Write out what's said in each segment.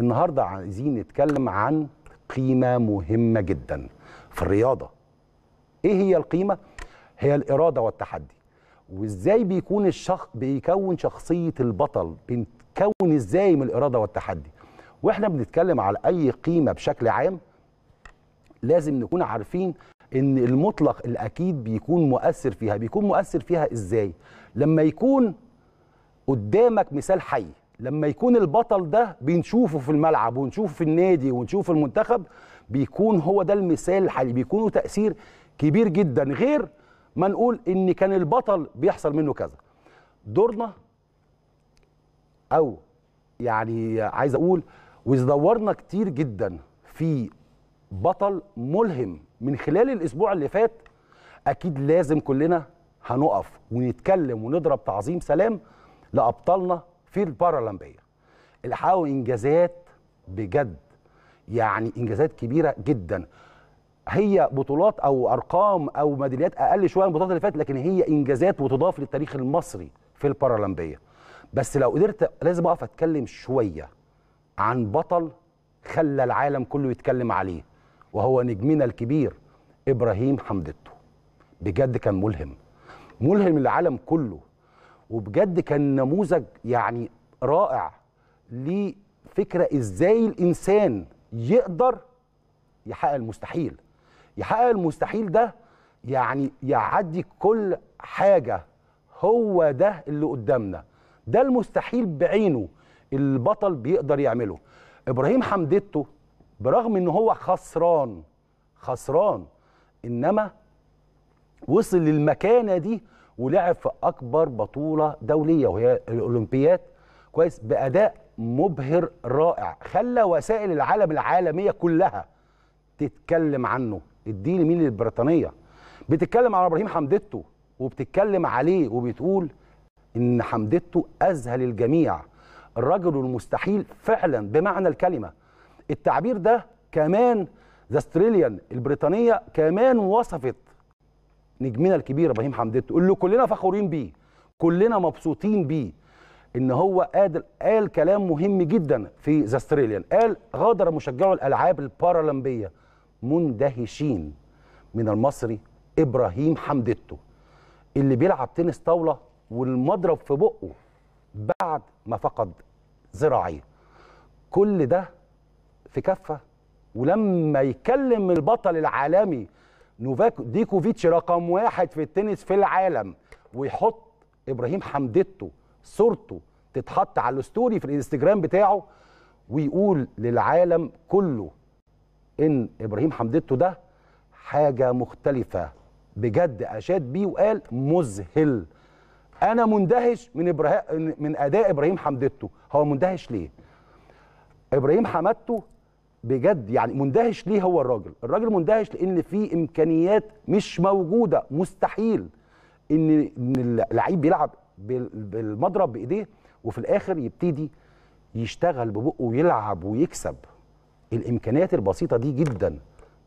النهارده عايزين نتكلم عن قيمه مهمه جدا في الرياضه ايه هي القيمه هي الاراده والتحدي وازاي بيكون الشخص بيكون شخصيه البطل بنتكون ازاي من الاراده والتحدي واحنا بنتكلم على اي قيمه بشكل عام لازم نكون عارفين ان المطلق الاكيد بيكون مؤثر فيها بيكون مؤثر فيها ازاي لما يكون قدامك مثال حي لما يكون البطل ده بنشوفه في الملعب ونشوفه في النادي ونشوفه في المنتخب بيكون هو ده المثال الحالي بيكونوا تاثير كبير جدا غير ما نقول ان كان البطل بيحصل منه كذا دورنا او يعني عايز اقول دورنا كتير جدا في بطل ملهم من خلال الاسبوع اللي فات اكيد لازم كلنا هنقف ونتكلم ونضرب تعظيم سلام لابطالنا في البارالمبيه اللي حققوا انجازات بجد يعني انجازات كبيره جدا هي بطولات او ارقام او ميداليات اقل شويه من البطولات اللي فاتت لكن هي انجازات وتضاف للتاريخ المصري في البارالمبيه بس لو قدرت لازم اقف اتكلم شويه عن بطل خلى العالم كله يتكلم عليه وهو نجمنا الكبير ابراهيم حمدتو بجد كان ملهم ملهم للعالم كله وبجد كان نموذج يعني رائع لفكره ازاي الانسان يقدر يحقق المستحيل يحقق المستحيل ده يعني يعدي كل حاجه هو ده اللي قدامنا ده المستحيل بعينه البطل بيقدر يعمله ابراهيم حمدته برغم ان هو خسران خسران انما وصل للمكانه دي ولعب في اكبر بطوله دوليه وهي الاولمبياد كويس باداء مبهر رائع خلى وسائل العالم العالميه كلها تتكلم عنه اديني مين للبريطانيه بتتكلم على ابراهيم حمدتو وبتتكلم عليه وبتقول ان حمدتو اذهل الجميع الرجل المستحيل فعلا بمعنى الكلمه التعبير ده كمان ذا استراليان البريطانيه كمان وصفت نجمنا الكبير ابراهيم حمدتو اللي كلنا فخورين بيه كلنا مبسوطين بيه ان هو قادر قال كلام مهم جدا في ذا استراليان قال غادر مشجعو الالعاب البارالمبيه مندهشين من المصري ابراهيم حمدتو اللي بيلعب تنس طاوله والمضرب في بقه بعد ما فقد ذراعيه كل ده في كفه ولما يكلم البطل العالمي نوفاك ديكوفيتش رقم واحد في التنس في العالم ويحط ابراهيم حمدتو صورته تتحط على الستوري في الانستجرام بتاعه ويقول للعالم كله ان ابراهيم حمدته ده حاجه مختلفه بجد اشاد بيه وقال مذهل انا مندهش من إبراه... من اداء ابراهيم حمدته هو مندهش ليه ابراهيم حمدته بجد يعني مندهش ليه هو الراجل الراجل مندهش لان في امكانيات مش موجوده مستحيل ان اللعيب بيلعب بالمضرب بايديه وفي الاخر يبتدي يشتغل ببقه ويلعب ويكسب الامكانيات البسيطه دي جدا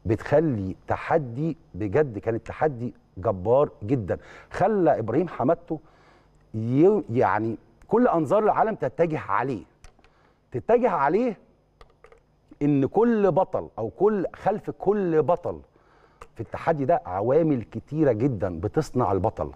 بتخلي تحدي بجد كان التحدي جبار جدا خلى ابراهيم حمدته يعني كل انظار العالم تتجه عليه تتجه عليه ان كل بطل او كل خلف كل بطل في التحدي ده عوامل كتيره جدا بتصنع البطل